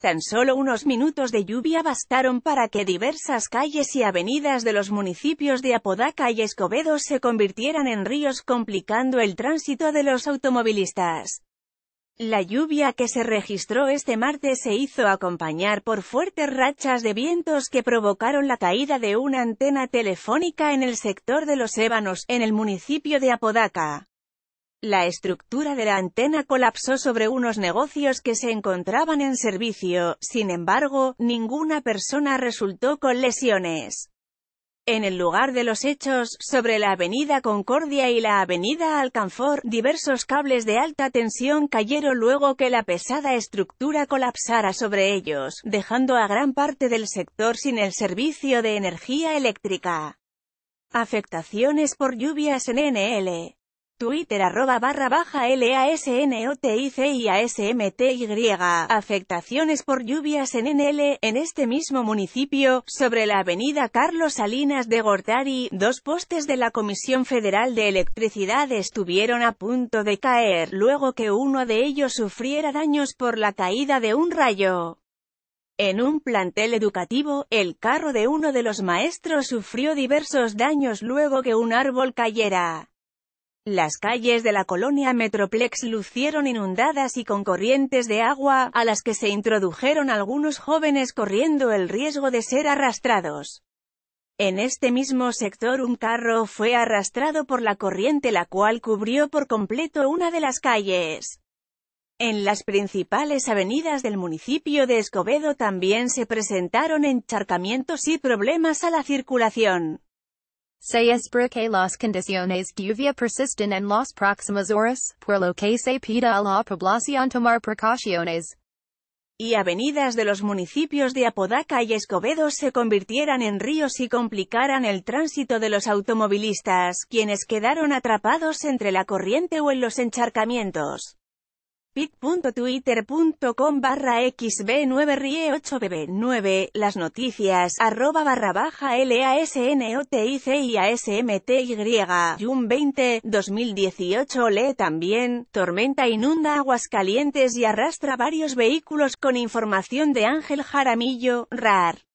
Tan solo unos minutos de lluvia bastaron para que diversas calles y avenidas de los municipios de Apodaca y Escobedo se convirtieran en ríos complicando el tránsito de los automovilistas. La lluvia que se registró este martes se hizo acompañar por fuertes rachas de vientos que provocaron la caída de una antena telefónica en el sector de Los Ébanos, en el municipio de Apodaca. La estructura de la antena colapsó sobre unos negocios que se encontraban en servicio, sin embargo, ninguna persona resultó con lesiones. En el lugar de los hechos, sobre la avenida Concordia y la avenida Alcanfor, diversos cables de alta tensión cayeron luego que la pesada estructura colapsara sobre ellos, dejando a gran parte del sector sin el servicio de energía eléctrica. Afectaciones por lluvias en NL Twitter arroba barra baja LASNOTICIASMTY Afectaciones por lluvias en NL, en este mismo municipio, sobre la avenida Carlos Salinas de Gortari, dos postes de la Comisión Federal de Electricidad estuvieron a punto de caer, luego que uno de ellos sufriera daños por la caída de un rayo. En un plantel educativo, el carro de uno de los maestros sufrió diversos daños luego que un árbol cayera. Las calles de la colonia Metroplex lucieron inundadas y con corrientes de agua, a las que se introdujeron algunos jóvenes corriendo el riesgo de ser arrastrados. En este mismo sector un carro fue arrastrado por la corriente la cual cubrió por completo una de las calles. En las principales avenidas del municipio de Escobedo también se presentaron encharcamientos y problemas a la circulación. Se espera que las condiciones lluvia persisten en las próximas horas, por lo que se pida a la población tomar precauciones. Y avenidas de los municipios de Apodaca y Escobedo se convirtieran en ríos y complicaran el tránsito de los automovilistas, quienes quedaron atrapados entre la corriente o en los encharcamientos bittwittercom barra xb9rie8bb9, las noticias, arroba barra baja y un 20, 2018 lee también, tormenta inunda aguas calientes y arrastra varios vehículos con información de Ángel Jaramillo, RAR.